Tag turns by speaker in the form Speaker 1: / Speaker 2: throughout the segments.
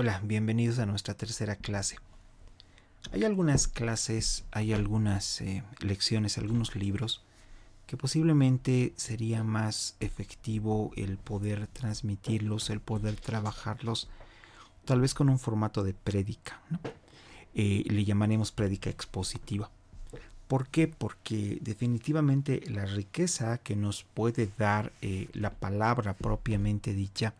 Speaker 1: Hola, bienvenidos a nuestra tercera clase. Hay algunas clases, hay algunas eh, lecciones, algunos libros que posiblemente sería más efectivo el poder transmitirlos, el poder trabajarlos, tal vez con un formato de prédica. Eh, le llamaremos prédica expositiva. ¿Por qué? Porque definitivamente la riqueza que nos puede dar eh, la palabra propiamente dicha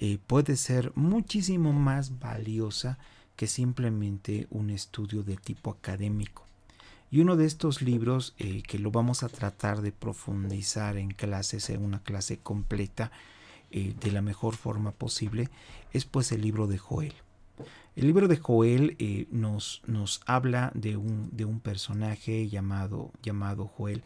Speaker 1: eh, puede ser muchísimo más valiosa que simplemente un estudio de tipo académico. Y uno de estos libros eh, que lo vamos a tratar de profundizar en clases, en una clase completa, eh, de la mejor forma posible, es pues el libro de Joel. El libro de Joel nos, habla de un, personaje llamado Joel,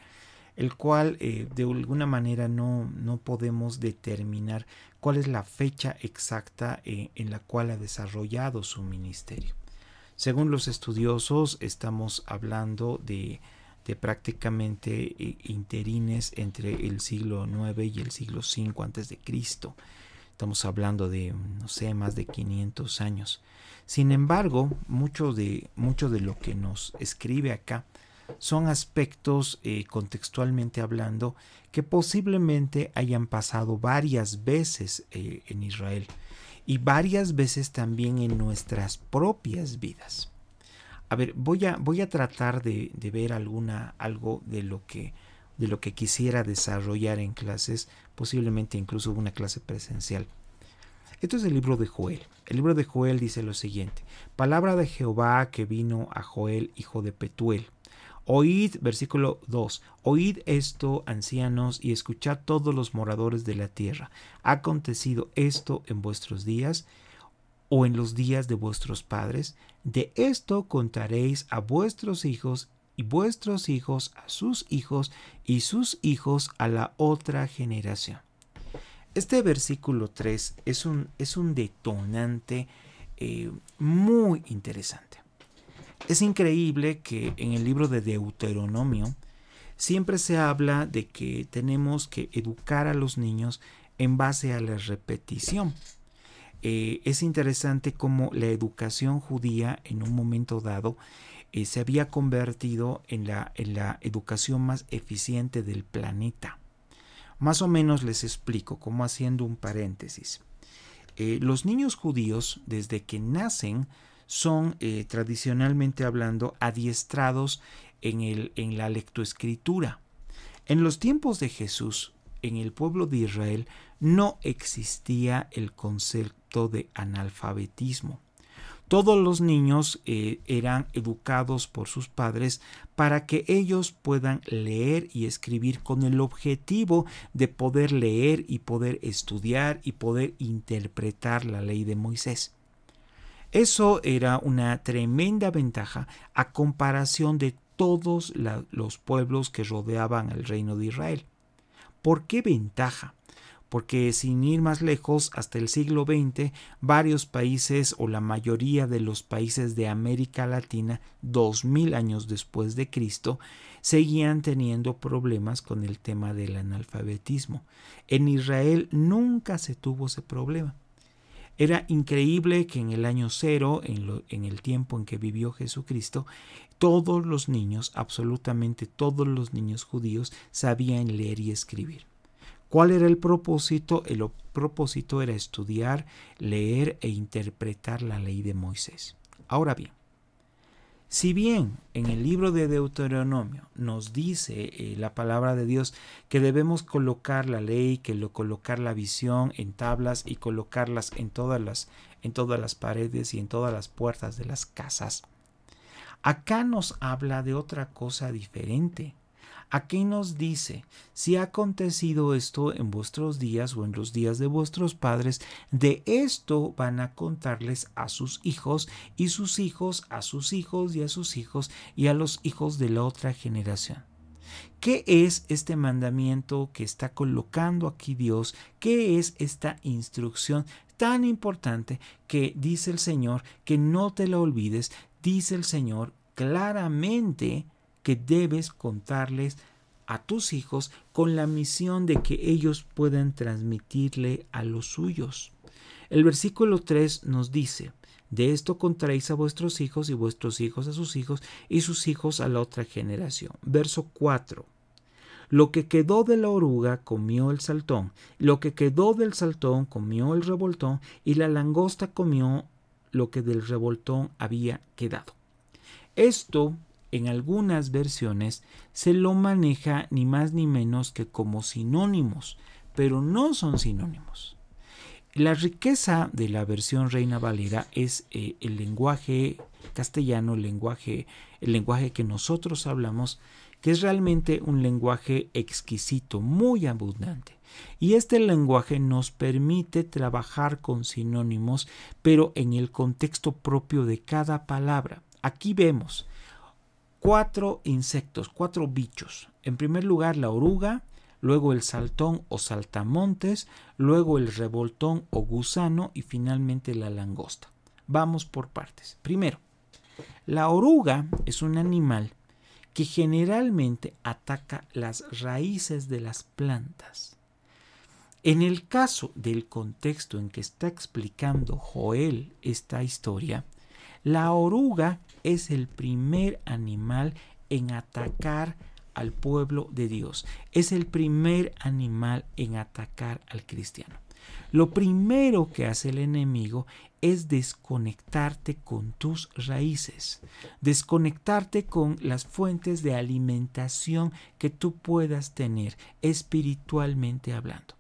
Speaker 1: el cual eh, de alguna manera no, podemos determinar cuál es la fecha exacta eh, en la cual ha desarrollado su ministerio. Según los estudiosos, estamos hablando de, prácticamente eh, interines entre el siglo IX y el siglo V antes de Cristo. Estamos hablando de, no sé, más de 500 años. Sin embargo, mucho de, mucho de lo que nos escribe acá son aspectos eh, contextualmente hablando que posiblemente hayan pasado varias veces eh, en Israel y varias veces también en nuestras propias vidas. A ver, voy a, voy a tratar de, de, ver alguna, algo de lo, que, de lo que quisiera desarrollar en clases, posiblemente incluso una clase presencial. Esto es el libro de Joel. El libro de Joel dice lo siguiente, palabra de Jehová que vino a Joel, hijo de Petuel, Oíd, versículo 2, oíd esto, ancianos, y escuchad todos los moradores de la tierra. ¿Ha acontecido esto en vuestros días o en los días de vuestros padres? De esto contaréis a vuestros hijos y vuestros hijos a sus hijos y sus hijos a la otra generación. Este versículo 3 es un, es un detonante eh, muy interesante. Es increíble que en el libro de Deuteronomio siempre se habla de que tenemos que educar a los niños en base a la repetición. Eh, es interesante cómo la educación judía en un momento dado eh, se había convertido en la, en la educación más eficiente del planeta. Más o menos les explico, como haciendo un paréntesis. Eh, los niños judíos, desde que nacen, son eh, tradicionalmente hablando adiestrados en, el, en la lectoescritura. En los tiempos de Jesús, en el pueblo de Israel, no existía el concepto de analfabetismo. Todos los niños eh, eran educados por sus padres para que ellos puedan leer y escribir con el objetivo de poder leer y poder estudiar y poder interpretar la ley de Moisés. Eso era una tremenda ventaja a comparación de todos los pueblos que rodeaban al reino de Israel. ¿Por qué ventaja? Porque sin ir más lejos, hasta el siglo XX, varios países o la mayoría de los países de América Latina, dos mil años después de Cristo, seguían teniendo problemas con el tema del analfabetismo. En Israel nunca se tuvo ese problema. Era increíble que en el año cero, en, el tiempo en que vivió Jesucristo, todos los niños, absolutamente todos los niños judíos, sabían leer y escribir. ¿Cuál era el propósito? El propósito era estudiar, leer e interpretar la ley de Moisés. Ahora bien, si bien en el libro de Deuteronomio nos dice eh, la palabra de Dios que debemos colocar la ley, que lo colocar la visión en tablas y colocarlas en todas las en todas las paredes y en todas las puertas de las casas. Acá nos habla de otra cosa diferente. Aquí nos dice, si ha acontecido esto en vuestros días o en los días de vuestros padres, de esto van a contarles a sus hijos y sus hijos a sus hijos y a sus hijos y a los hijos de la otra generación. ¿Qué es este mandamiento que está colocando aquí Dios? ¿Qué es esta instrucción tan importante que dice el Señor que no te la olvides? Dice el Señor claramente que debes contarles a tus hijos con la misión de que ellos puedan transmitirle a los suyos. El versículo 3 nos dice, de esto contraéis a vuestros hijos y vuestros hijos a sus hijos y sus hijos a la otra generación. Verso 4. Lo que quedó de la oruga comió el saltón, lo que quedó del saltón comió el revoltón y la langosta comió lo que del revoltón había quedado. Esto en algunas versiones se lo maneja ni más ni menos que como sinónimos, pero no son sinónimos. La riqueza de la versión Reina Valera es eh, el lenguaje castellano, el lenguaje, el lenguaje que nosotros hablamos, que es realmente un lenguaje exquisito, muy abundante. Y este lenguaje nos permite trabajar con sinónimos, pero en el contexto propio de cada palabra. Aquí vemos cuatro insectos, cuatro bichos. En primer lugar la oruga, luego el saltón o saltamontes, luego el revoltón o gusano y finalmente la langosta. Vamos por partes. Primero, la oruga es un animal que generalmente ataca las raíces de las plantas. En el caso del contexto en que está explicando Joel esta historia, la oruga es el primer animal en atacar al pueblo de Dios. Es el primer animal en atacar al cristiano. Lo primero que hace el enemigo es desconectarte con tus raíces, desconectarte con las fuentes de alimentación que tú puedas tener espiritualmente hablando.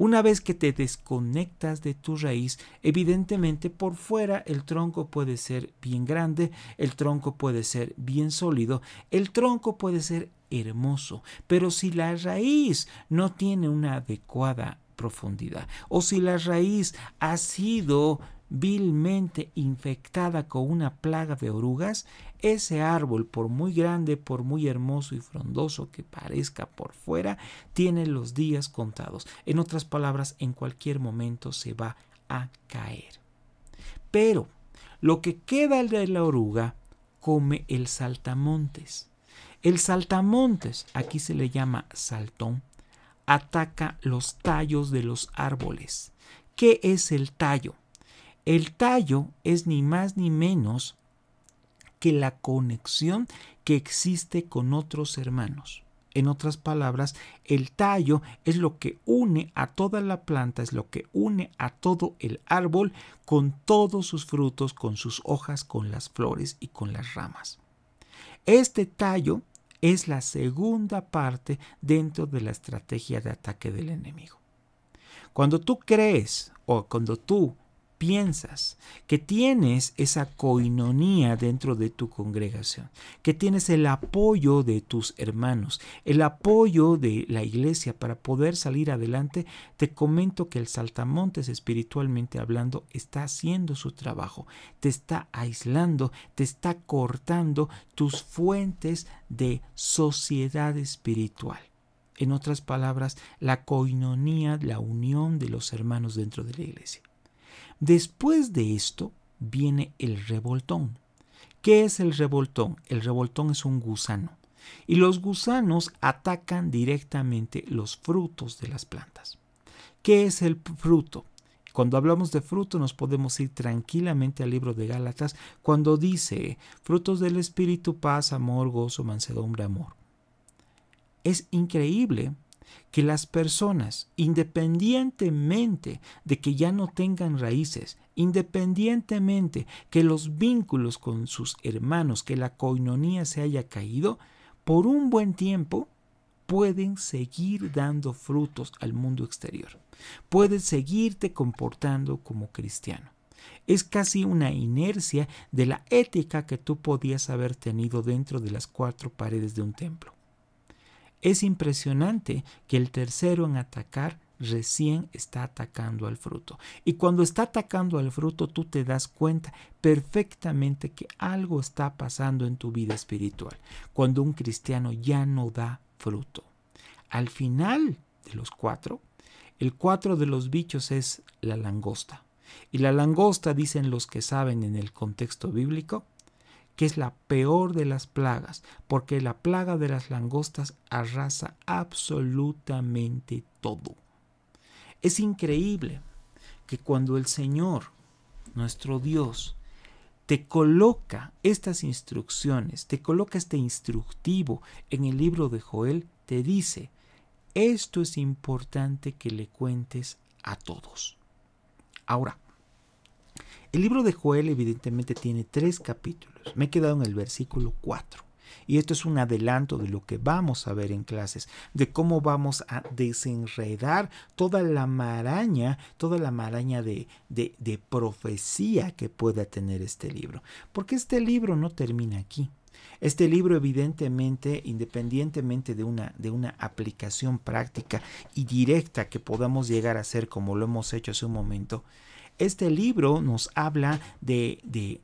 Speaker 1: Una vez que te desconectas de tu raíz, evidentemente por fuera el tronco puede ser bien grande, el tronco puede ser bien sólido, el tronco puede ser hermoso, pero si la raíz no tiene una adecuada profundidad o si la raíz ha sido vilmente infectada con una plaga de orugas, ese árbol, por muy grande, por muy hermoso y frondoso que parezca por fuera, tiene los días contados. En otras palabras, en cualquier momento se va a caer. Pero lo que queda de la oruga come el saltamontes. El saltamontes, aquí se le llama saltón, ataca los tallos de los árboles. ¿Qué es el tallo? El tallo es ni más ni menos que la conexión que existe con otros hermanos. En otras palabras, el tallo es lo que une a toda la planta, es lo que une a todo el árbol con todos sus frutos, con sus hojas, con las flores y con las ramas. Este tallo es la segunda parte dentro de la estrategia de ataque del enemigo. Cuando tú crees o cuando tú piensas, que tienes esa coinonía dentro de tu congregación, que tienes el apoyo de tus hermanos, el apoyo de la iglesia para poder salir adelante, te comento que el saltamontes espiritualmente hablando está haciendo su trabajo, te está aislando, te está cortando tus fuentes de sociedad espiritual. En otras palabras, la coinonía, la unión de los hermanos dentro de la iglesia. Después de esto viene el revoltón. ¿Qué es el revoltón? El revoltón es un gusano y los gusanos atacan directamente los frutos de las plantas. ¿Qué es el fruto? Cuando hablamos de fruto nos podemos ir tranquilamente al libro de Gálatas cuando dice frutos del espíritu, paz, amor, gozo, mansedumbre, amor. Es increíble que las personas, independientemente de que ya no tengan raíces, independientemente que los vínculos con sus hermanos, que la coinonía se haya caído, por un buen tiempo pueden seguir dando frutos al mundo exterior. Puedes seguirte comportando como cristiano. Es casi una inercia de la ética que tú podías haber tenido dentro de las cuatro paredes de un templo. Es impresionante que el tercero en atacar recién está atacando al fruto. Y cuando está atacando al fruto, tú te das cuenta perfectamente que algo está pasando en tu vida espiritual, cuando un cristiano ya no da fruto. Al final de los cuatro, el cuatro de los bichos es la langosta. Y la langosta, dicen los que saben en el contexto bíblico, que es la peor de las plagas, porque la plaga de las langostas arrasa absolutamente todo. Es increíble que cuando el Señor, nuestro Dios, te coloca estas instrucciones, te coloca este instructivo en el libro de Joel, te dice, esto es importante que le cuentes a todos. Ahora, el libro de Joel evidentemente tiene tres capítulos. Me he quedado en el versículo 4. Y esto es un adelanto de lo que vamos a ver en clases, de cómo vamos a desenredar toda la maraña, toda la maraña de, profecía que pueda tener este libro. Porque este libro no termina aquí. Este libro evidentemente, independientemente de una, de una aplicación práctica y directa que podamos llegar a hacer como lo hemos hecho hace un momento, este libro nos habla de,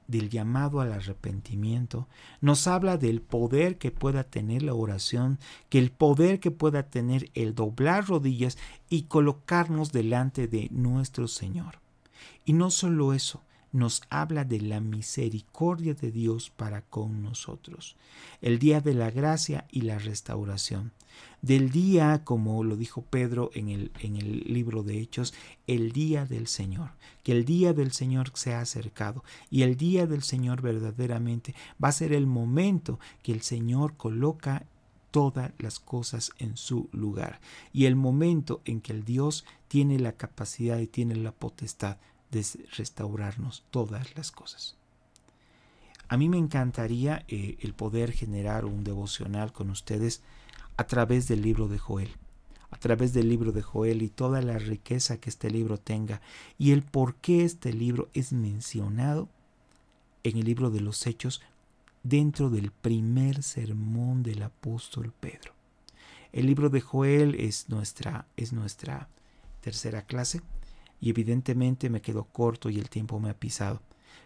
Speaker 1: del llamado al arrepentimiento, nos habla del poder que pueda tener la oración, que el poder que pueda tener el doblar rodillas y colocarnos delante de nuestro Señor. Y no solo eso, nos habla de la misericordia de Dios para con nosotros, el día de la gracia y la restauración, del día, como lo dijo Pedro en el, en el libro de Hechos, el día del Señor, que el día del Señor se ha acercado y el día del Señor verdaderamente va a ser el momento que el Señor coloca todas las cosas en su lugar y el momento en que el Dios tiene la capacidad y tiene la potestad de restaurarnos todas las cosas. A mí me encantaría eh, el poder generar un devocional con ustedes a través del libro de Joel, a través del libro de Joel y toda la riqueza que este libro tenga y el por qué este libro es mencionado en el libro de los Hechos dentro del primer sermón del apóstol Pedro. El libro de Joel es nuestra, es nuestra tercera clase y evidentemente me quedó corto y el tiempo me ha pisado.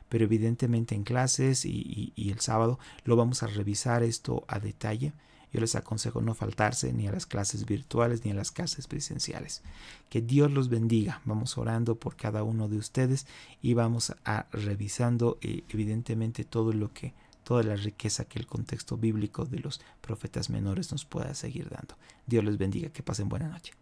Speaker 1: Pero evidentemente en clases y, el sábado lo vamos a revisar esto a detalle. Yo les aconsejo no faltarse ni a las clases virtuales ni a las clases presenciales. Que Dios los bendiga. Vamos orando por cada uno de ustedes y vamos a revisando eh, evidentemente todo lo que toda la riqueza que el contexto bíblico de los profetas menores nos pueda seguir dando. Dios les bendiga. Que pasen buena noche.